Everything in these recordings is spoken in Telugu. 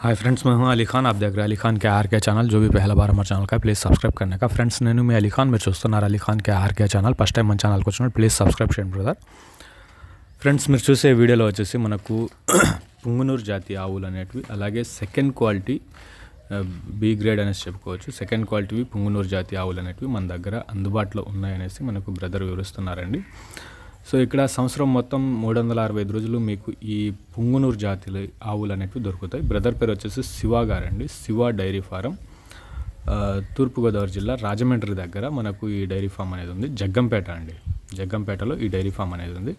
హాయ్ ఫ్రెండ్స్ మేము हूं अली खान आप देख रहे हैं अली खान के आर के चैनल जो भी पहला बार हमारे चैनल का प्लीज़ నేను మీ అలీ ఖాన్ మీరు చూస్తున్నారు Ali Khan K RK channel first time మన ఛానల్కి వచ్చిన ప్లీజ్ సబ్స్క్రైబ్ చేయండి బ్రదర్ ఫ్రెండ్స్ మీరు చూసే వీడియోలో వచ్చేసి మనకు పుంగునూరు జాతి ఆవులు అనేటివి అలాగే సెకండ్ క్వాలిటీ బీ గ్రేడ్ అనేసి చెప్పుకోవచ్చు సెకండ్ క్వాలిటీవి పుంగునూరు జాతి ఆవులు అనేటివి మన దగ్గర అందుబాటులో ఉన్నాయనేసి మనకు బ్రదర్ వివరిస్తున్నారండి సో ఇక్కడ సంవత్సరం మొత్తం మూడు వందల అరవై ఐదు రోజులు మీకు ఈ పుంగునూరు జాతిలో ఆవులు అనేవి దొరుకుతాయి బ్రదర్ పేరు వచ్చేసి శివ గారండి శివ డైరీ ఫారం తూర్పుగోదావరి జిల్లా రాజమండ్రి దగ్గర మనకు ఈ డైరీ ఫామ్ అనేది ఉంది జగ్గంపేట అండి జగ్గంపేటలో ఈ డైరీ ఫామ్ అనేది ఉంది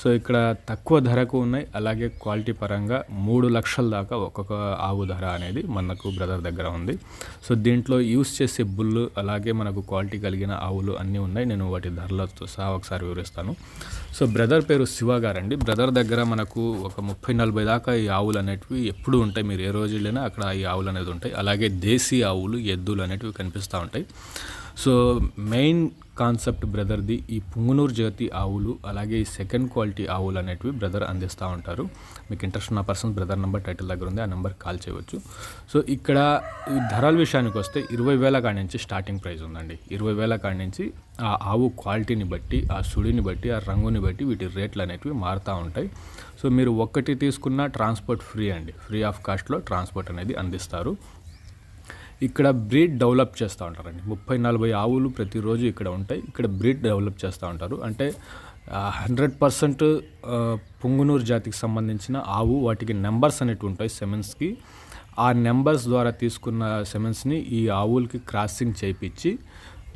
సో ఇక్కడ తక్కువ ధరకు ఉన్నాయి అలాగే క్వాలిటీ పరంగా మూడు లక్షల దాకా ఒక్కొక్క ఆవు ధర అనేది మనకు బ్రదర్ దగ్గర ఉంది సో దీంట్లో యూస్ చేసే బుల్లు అలాగే మనకు క్వాలిటీ కలిగిన ఆవులు అన్నీ ఉన్నాయి నేను వాటి ధరలతో సహా ఒకసారి వివరిస్తాను సో బ్రదర్ పేరు శివ గారండి బ్రదర్ దగ్గర మనకు ఒక ముప్పై నలభై దాకా ఈ ఆవులు అనేటివి ఎప్పుడు ఉంటాయి మీరు ఏ రోజు వెళ్ళినా అక్కడ ఈ ఆవులు అనేది ఉంటాయి అలాగే దేశీ ఆవులు ఎద్దులు అనేటివి కనిపిస్తూ ఉంటాయి సో మెయిన్ కాన్సెప్ట్ బ్రదర్ది ఈ పుంగునూరు జాతి ఆవులు అలాగే ఈ సెకండ్ క్వాలిటీ ఆవులు అనేటివి బ్రదర్ అందిస్తూ ఉంటారు మీకు ఇంట్రెస్ట్ ఉన్న పర్సన్ బ్రదర్ నెంబర్ టైటిల్ దగ్గర ఉంది ఆ నెంబర్ కాల్ చేయవచ్చు సో ఇక్కడ ఈ ధరల విషయానికి వస్తే ఇరవై వేల కాడి నుంచి స్టార్టింగ్ ప్రైస్ ఉందండి ఇరవై వేల కాడి నుంచి ఆ ఆవు క్వాలిటీని బట్టి ఆ సుడిని బట్టి ఆ రంగుని బట్టి వీటి రేట్లు అనేటివి మారుతూ ఉంటాయి సో మీరు ఒక్కటి తీసుకున్న ట్రాన్స్పోర్ట్ ఫ్రీ అండి ఫ్రీ ఆఫ్ కాస్ట్లో ట్రాన్స్పోర్ట్ అనేది అందిస్తారు ఇక్కడ బ్రీడ్ డెవలప్ చేస్తూ ఉంటారండి ముప్పై నలభై ఆవులు ప్రతిరోజు ఇక్కడ ఉంటాయి ఇక్కడ బ్రీడ్ డెవలప్ చేస్తూ ఉంటారు అంటే హండ్రెడ్ పర్సెంట్ పుంగునూరు జాతికి సంబంధించిన ఆవు వాటికి నెంబర్స్ అనేవి ఉంటాయి సెమెన్స్కి ఆ నెంబర్స్ ద్వారా తీసుకున్న సెమెన్స్ని ఈ ఆవులకి క్రాసింగ్ చేయించి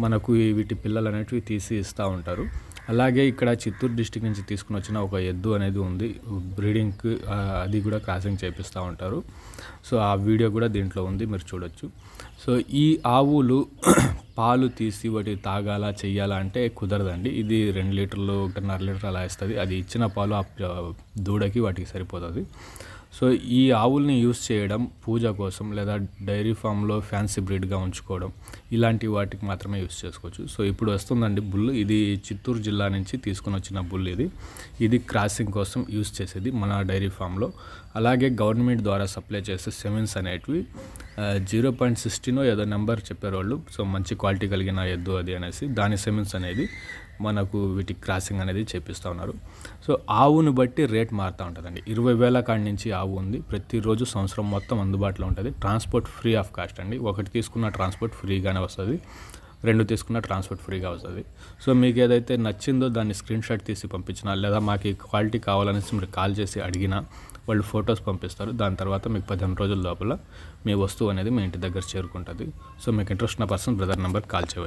మనకు వీటి పిల్లలు అనేటివి తీసి ఇస్తూ ఉంటారు అలాగే ఇక్కడ చిత్తూరు డిస్టిక్ నుంచి తీసుకుని వచ్చిన ఒక ఎద్దు అనేది ఉంది బ్రీడింగ్కి అది కూడా క్రాసింగ్ చేపిస్తూ ఉంటారు సో ఆ వీడియో కూడా దీంట్లో ఉంది మీరు చూడొచ్చు సో ఈ ఆవులు పాలు తీసి వాటి తాగాలా చెయ్యాలా అంటే కుదరదండి ఇది రెండు లీటర్లు ఒకటిన్నర లీటర్ అలా ఇస్తుంది అది ఇచ్చిన పాలు ఆ దూడకి వాటికి సరిపోతుంది సో ఈ ఆవుల్ని యూస్ చేయడం పూజ కోసం లేదా డైరీ ఫామ్లో ఫ్యాన్సీ బ్రీడ్గా ఉంచుకోవడం ఇలాంటి వాటికి మాత్రమే యూస్ చేసుకోవచ్చు సో ఇప్పుడు వస్తుందండి బుల్ ఇది చిత్తూరు జిల్లా నుంచి తీసుకుని వచ్చిన బుల్ ఇది ఇది క్రాసింగ్ కోసం యూస్ చేసేది మన డైరీ ఫామ్లో అలాగే గవర్నమెంట్ ద్వారా సప్లై చేసే సెవెన్స్ అనేటివి జీరో పాయింట్ సిక్స్టీనో ఏదో నెంబర్ చెప్పారు వాళ్ళు సో మంచి క్వాలిటీ కలిగిన ఎద్దు అది అనేసి దాని సెమెన్స్ అనేది మనకు వీటికి క్రాసింగ్ అనేది చేపిస్తూ ఉన్నారు సో ఆవును బట్టి రేట్ మారుతూ ఉంటుందండి ఇరవై వేల కాడి నుంచి ఆవు ఉంది ప్రతిరోజు సంవత్సరం మొత్తం అందుబాటులో ఉంటుంది ట్రాన్స్పోర్ట్ ఫ్రీ ఆఫ్ కాస్ట్ అండి ఒకటి తీసుకున్న ట్రాన్స్పోర్ట్ ఫ్రీగానే వస్తుంది రెండు తీసుకున్న ట్రాన్స్పోర్ట్ ఫ్రీగా వస్తుంది సో మీకు ఏదైతే నచ్చిందో దాన్ని స్క్రీన్ షాట్ తీసి పంపించినా లేదా మాకు క్వాలిటీ కావాలనేసి మీరు కాల్ చేసి అడిగినా వాళ్ళు ఫొటోస్ పంపిస్తారు దాని తర్వాత మీకు పదిహేను రోజుల లోపల మీ వస్తువు అనేది మీ ఇంటి దగ్గర చేరుకుంటుంది సో మీకు ఇంట్రెస్ట్ ఉన్న పర్సన్ బ్రదర్ నెంబర్ కాల్ చేయవచ్చు